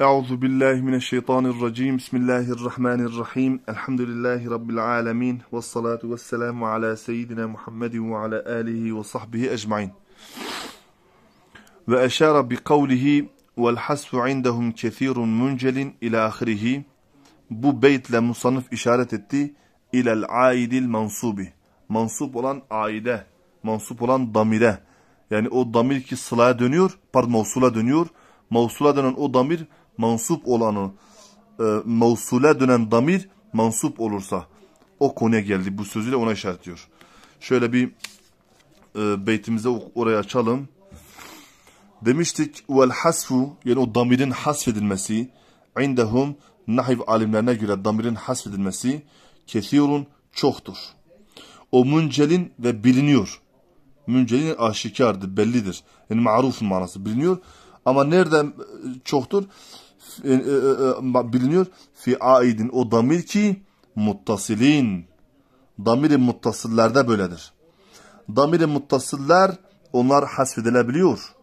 Euzu billahi mineşşeytanirracim. Bismillahirrahmanirrahim. Elhamdülillahi rabbil alamin ve salatu vesselamu ala seyyidina Muhammedin ve ala alihi ve sahbihi ecmaîn. Ve eşara bi kavlihi vel hasfu indehum kesirun muncelin ila ahirih. Bu beytle musannif işaret etti ilel aidil mansubi. Mansup olan aide, mansup olan damire. Yani o damir ki sılaya dönüyor, pardon mevsula dönüyor. Mevsula dönen o damir mansup olanı e, mevsule dönen damir mansup olursa o konuya geldi. Bu sözüyle ona işaretliyor. Şöyle bir e, beytimize oraya açalım. Demiştik vel hasfu yani o damirin hasfedilmesi indehum nahiv alimlerine göre damirin hasfedilmesi kesiyorun çoktur. O müncelin ve biliniyor. Müncelin aşikardı, bellidir. Yani marufun manası biliniyor. Ama nereden çoktur? e, e, e, e biliniyor. Fi aidin o damir ki muttasilin. Damiri muttasillerde böyledir. Damiri muttasiller onlar hasfedilebiliyor.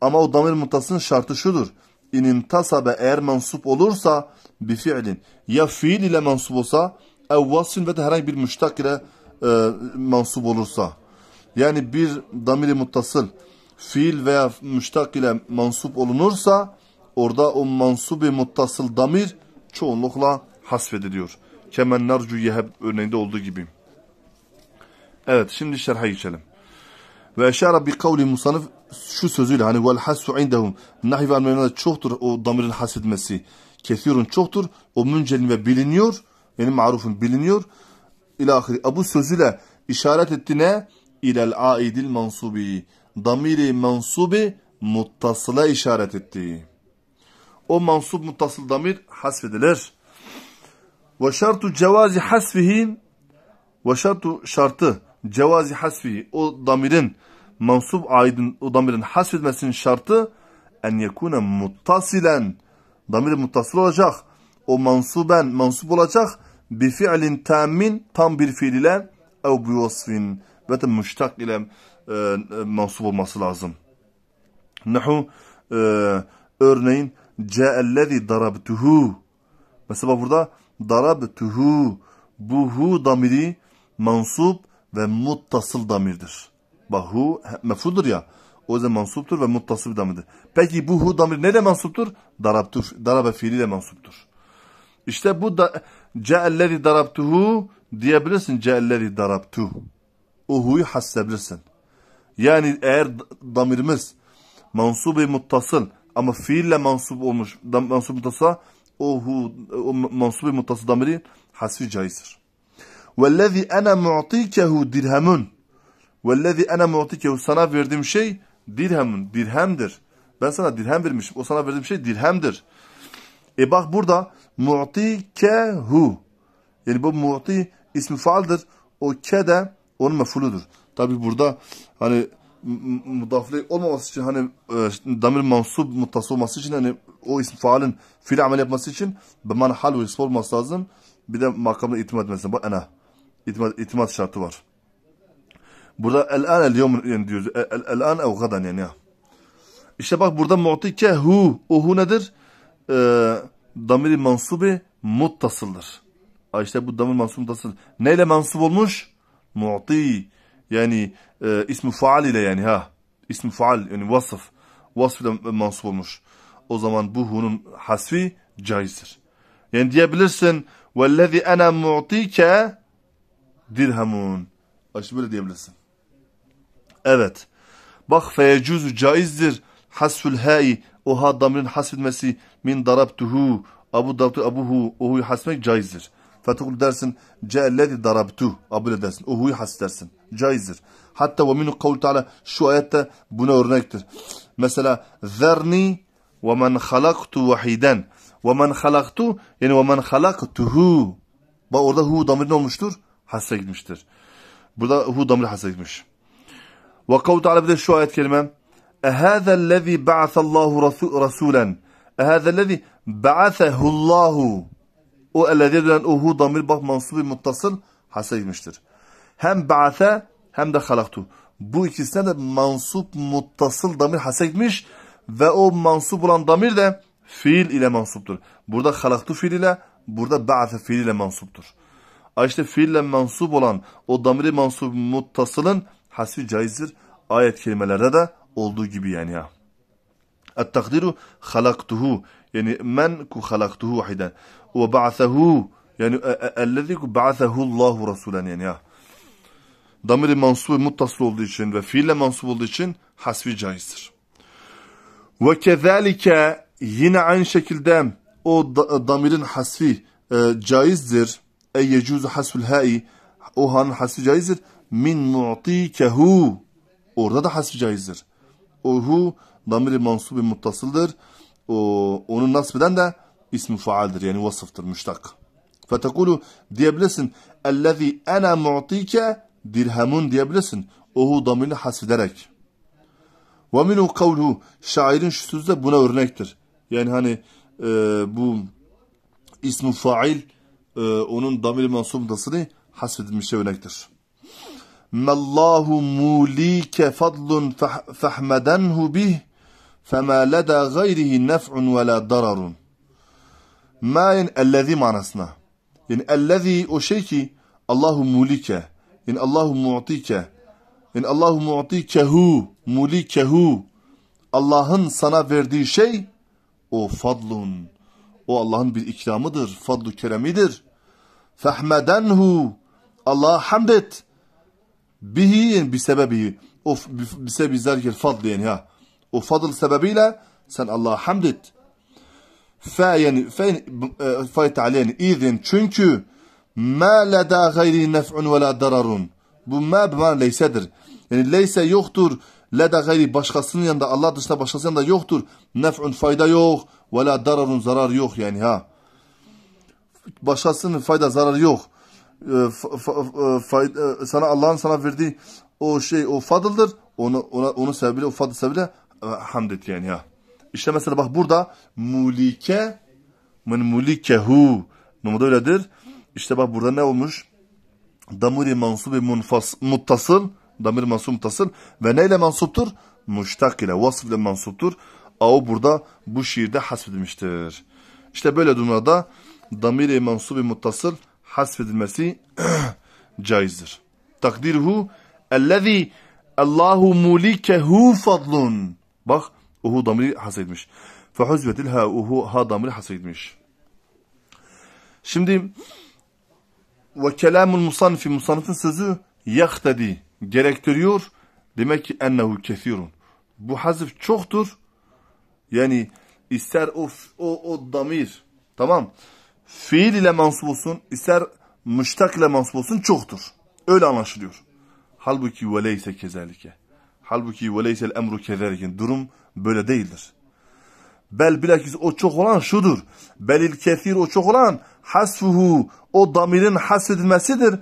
Ama o damir muttasının şartı şudur. İnintasabe eğer mensup olursa bir fiilin ya fiil ile mensup olsa ev ve de herhangi bir müştak ile e, mensup olursa. Yani bir damiri muttasıl fiil veya müştak ile mensup olunursa Orada o mansubi i muttasıl damir çoğunlukla hasfediliyor. Kemen narcu yeheb örneğinde olduğu gibi. Evet şimdi şerha geçelim. Ve eşara bi kavli musanif şu sözüyle hani vel hasu indehum nahiv anmenada çoktur o damirin hasedmesi. kesiyorun çoktur. O müncelin ve biliniyor. Yani marufun biliniyor. İlahiri. E, bu sözüyle işaret etti ne? ilel aidil mansubi. Damiri mansubi muttasıla işaret ettiği o mansub muttasıl damir hasfedilir. Ve şartu cevazi hasfihi ve şartu şartı cevazi hasfi. o damirin mansub aydın o damirin hasfedmesinin şartı en yekune muttasilen damir muttasıl olacak. O mansuben mansub olacak bi fiilin tamin tam bir fiil ile ev bi vasfin ve de müştak ile e, e, olması lazım. Nahu e, örneğin ce'ellezi darabtuhu. Mesela burada darabtuhu bu hu damiri mansup ve muttasıl damirdir. Bak hu mefrudur ya. O zaman mansuptur ve muttasıl bir damirdir. Peki bu hu damir neyle mansuptur? Darabtur, darabe fiiliyle mansuptur. İşte bu da ce'elleri darabtuhu diyebilirsin ce'elleri darabtu. O hu'yu hassebilirsin. Yani eğer damirimiz mansubi muttasıl ama fiille mansub olmuş, mansub mutasa o, hu, o mensubi mutası damiri hasfi caizdir. وَالَّذ۪ي اَنَا مُعْتِيكَهُ dirhemun. وَالَّذ۪ي اَنَا مُعْتِيكَهُ Sana verdiğim şey dirhemun, dirhemdir. Ben sana dirhem vermişim. O sana verdiğim şey dirhemdir. E bak burada mu'tikehu. Yani bu mu'ti ismi faaldir. O ke de onun mefuludur. Tabi burada hani mudaflı olmaması için hani e, damir mansub muttası olması için hani o isim faalin fiil amel yapması için beman hal ve ism olması lazım. Bir de makamda itimat etmesi. Bak ana. İtimat, itimat şartı var. Burada el an el yom yani diyoruz. E, el, el an ev gadan yani ya. İşte bak burada mu'tike hu. O hu nedir? E, damiri mansubi muttasıldır. İşte bu damir mansub muttasıl. Neyle mansub olmuş? Mu'ti yani e, ismi faal ile yani ha ismi faal yani vasıf vasıf ile mansub olmuş. O zaman bu hunun hasfi caizdir. Yani diyebilirsin vellezî ene mu'tike dirhamun. Aşı böyle diyebilirsin. Evet. Bak feyecuzu caizdir. Hasfül ha'i o ha damirin hasfedilmesi min darabtuhu abu darabtu abuhu ohu hasmek caizdir. Fetukul dersin ceellezi darabtu. Kabul edersin. Uhuyu has dersin. Caizdir. Hatta ve minu kavlu teala şu ayette buna örnektir. Mesela zerni ve men halaktu vahiden. Ve men halaktu yani ve men halaktuhu. Bak orada hu damir ne olmuştur? Hasse gitmiştir. Burada hu damir hasse gitmiş. Ve kavlu teala bir de şu ayet kelime. Ehâzellezî ba'asallahu rasûlen. Ehâzellezî ba'asehullâhu. O ellezî denen o hu damir bak mansubi muttasıl hasa Hem ba'ate hem de halaktu. Bu ikisine de mansup muttasıl damir hasa ve o mansup olan damir de fiil ile mansuptur. Burada halaktu fiil ile burada ba'ate fiil ile mansuptur. İşte ile mansup olan o damiri mansup muttasılın hasfi caizdir. Ayet kelimelerde de olduğu gibi yani ya. Et takdiru halaktuhu yani men ku halaktuhu vahiden ve ba'sehu yani e, e, ellezî ba'sehullahu rasulen yani ya. Damiri mansub muttasıl olduğu için ve fiille mansub olduğu için hasbi caizdir. Ve kezalike yine aynı şekilde o e, damirin hasfi e, caizdir. E yecuzu hasfül ha'i o han hasfi caizdir. Min mu'tikehu orada da hasfi caizdir. O hu damiri mansubi muttasıldır. O, onu nasbeden de ismi faaldir yani vasıftır müştak. Fetekulu diyebilirsin ellezî ene mu'tike dirhemun diyebilirsin. Ohu damirini hasfederek. Ve minhu kavluhu şairin şu sözü buna örnektir. Yani hani e, bu ismi fail e, onun damir mansub dasını hasfedilmişe örnektir. Mallahu mulike fadlun fahmedenhu bih fema leda gayrihi nef'un ve la dararun. Ma'in ellezî manasına. Yani ellezî o şey ki Allahu mulike. Yani Allahu mu'tike. Yani Allahu mu'tikehu. Mulikehu. Allah'ın sana verdiği şey o fadlun. O Allah'ın bir ikramıdır. Fadlu keremidir. Fehmedenhu. Allah'a hamd et. Bihi yani bir sebebi. O bir sebebi zergil fadl yani ha. O fadıl sebebiyle sen Allah'a hamd et fe yani fe e, fayt alen izin çünkü ma lada gayri nef'un ve la dararun. Bu ma bana leysedir. Yani leyse yoktur. Leda gayri başkasının yanında Allah dışında başkasının yanında yoktur. Nef'un fayda yok. Ve la dararun zarar yok yani ha. Başkasının fayda zararı yok. E, e, sana Allah'ın sana verdiği o şey o fadıldır. Onu ona, onu sebebiyle o fadıl sebebiyle hamd et yani ha. İşte mesela bak burada mulike min mulikehu numara öyledir. İşte bak burada ne olmuş? Damiri mansubi munfas, muttasıl. Damir mansub muttasıl. Ve neyle mansuptur? Muştak ile vasıf ile mansuptur. Au burada bu şiirde hasbedilmiştir. İşte böyle durumlarda damiri mansubi muttasıl hasbedilmesi caizdir. Takdirhu ellezî Allahu mulikehu fadlun. Bak Uhu damiri hasretmiş. Fehuzvetil ha uhu ha damiri hasretmiş. Şimdi ve kelamul musannifi musannifin sözü yahtedi gerektiriyor. Demek ki ennehu kesirun. Bu hazif çoktur. Yani ister o, o, o damir tamam fiil ile mansub olsun ister müştak ile mansub olsun çoktur. Öyle anlaşılıyor. Halbuki veleyse kezalike. Halbuki veleysel emru kezerikin. Durum böyle değildir. Bel bilakis o çok olan şudur. Belil kesir o çok olan hasfuhu o damirin hasfedilmesidir.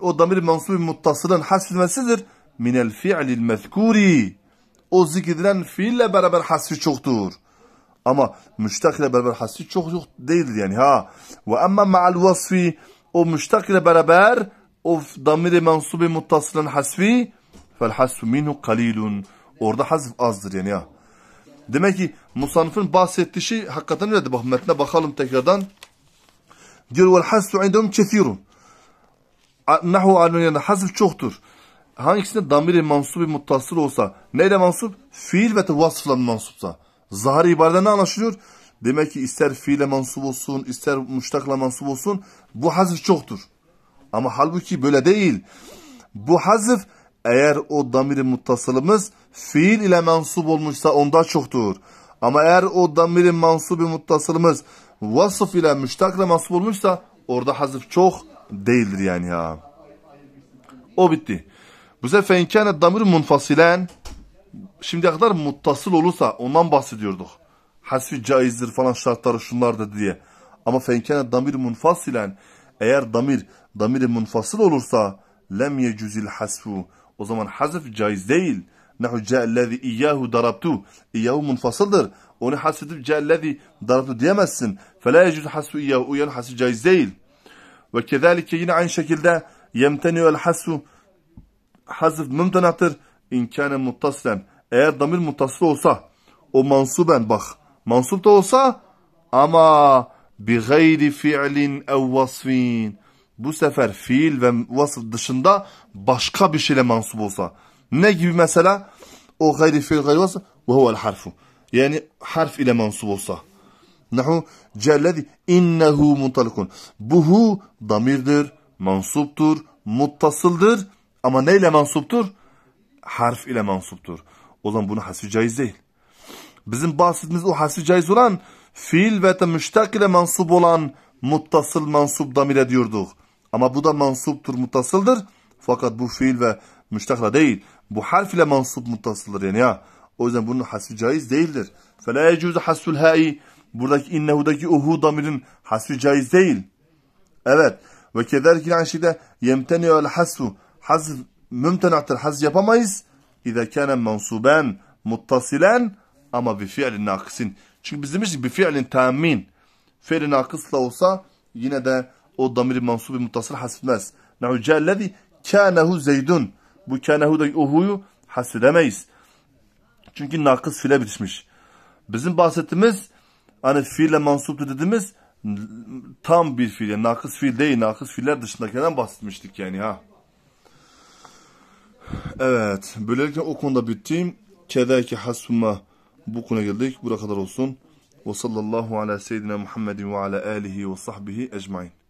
O damir mensubi muttasılın hasfedilmesidir. Minel fi'lil mezkuri. O zikredilen fiille beraber hasfi çoktur. Ama müştak ile beraber hasfi çok yok değildir yani ha. Ve emme ma'al vasfi o müştak ile beraber o damir mensubi muttasılın hasfi fel hassu minhu kalilun. Orada hazf azdır yani ya. Demek ki musanifin bahsettiği şey hakikaten öyle. Bak metne bakalım tekrardan. Diyor vel hassu indehum kesirun. Nahu almeyene hazf çoktur. Hangisinde damiri mansubi muttasıl olsa neyle mansub? Fiil ve vasıfla mansupsa. Zahari ibarede ne anlaşılıyor? Demek ki ister fiile mansub olsun, ister muştakla mansub olsun bu hazf çoktur. Ama halbuki böyle değil. Bu hazf eğer o damiri muttasılımız fiil ile mensup olmuşsa onda çoktur. Ama eğer o damiri mansubi muttasılımız vasıf ile müştakla ile mensup olmuşsa orada hazır çok değildir yani ya. O bitti. Bu sefer inkâne damir munfasilen şimdiye kadar muttasıl olursa ondan bahsediyorduk. Hasfi caizdir falan şartları şunlardır diye. Ama fenkene damir munfasilen eğer damir damiri munfasıl olursa lem yecüzil hasfu o zaman hazf caiz değil. Nehu ce'ellezi iyyahu darabtu. İyyahu munfasıldır. Onu hasfedip ce'ellezi darabtu diyemezsin. Fela yecüz hasfu iyyahu. Uyan hasf caiz değil. Ve kezalike yine aynı şekilde yemteni'el hasfu hazf mümtenattır. İnkâne muttasilen. Eğer damir muttasıl olsa o mansuben bak. Mansup da olsa ama bi gayri fi'lin ev vasfin bu sefer fiil ve vasıf dışında başka bir şeyle mansup olsa. Ne gibi mesela? O gayri fiil gayri vasıf ve huvel harfu. Yani harf ile mansup olsa. Nahu cellezi innehu muntalikun. Buhu damirdir, mansuptur, muttasıldır. Ama neyle mansuptur? Harf ile mansuptur. O zaman bunu hasfi caiz değil. Bizim bahsettiğimiz o hasfi caiz olan fiil ve de müştak ile mansup olan muttasıl mansup damir ediyorduk. Ama bu da mansuptur, muttasıldır. Fakat bu fiil ve müştakla değil. Bu harf ile mansup muttasıldır yani ya. O yüzden bunun hasfi caiz değildir. فَلَا يَجُوزُ حَسُّ الْهَاءِ Buradaki innehudaki uhu damirin hasfi caiz değil. Evet. Ve kederki naşide yemteniyor el hasfu. Hasf mümtenahtır. Hasf yapamayız. İza kana mansuben muttasilen ama bi fiilin nakisin. Çünkü bizim demiştik bi fiilin tamin. Fiilin nakısla olsa yine de o damiri mansubi muttasıl hasfetmez. Ne'ucellezi kânehu zeydun. Bu kânehu da ohuyu hasfedemeyiz. Çünkü nakıs file bitişmiş. Bizim bahsettiğimiz hani fiile mansuptu dediğimiz tam bir fiil. Yani nakıs fiil değil. Nakıs fiiller dışındakinden bahsetmiştik yani ha. Evet. Böylelikle o konuda bittiğim kedeki hasuma bu konuya geldik. Bura kadar olsun. Ve sallallahu ala seyyidina Muhammedin ve ala alihi ve sahbihi ecmain.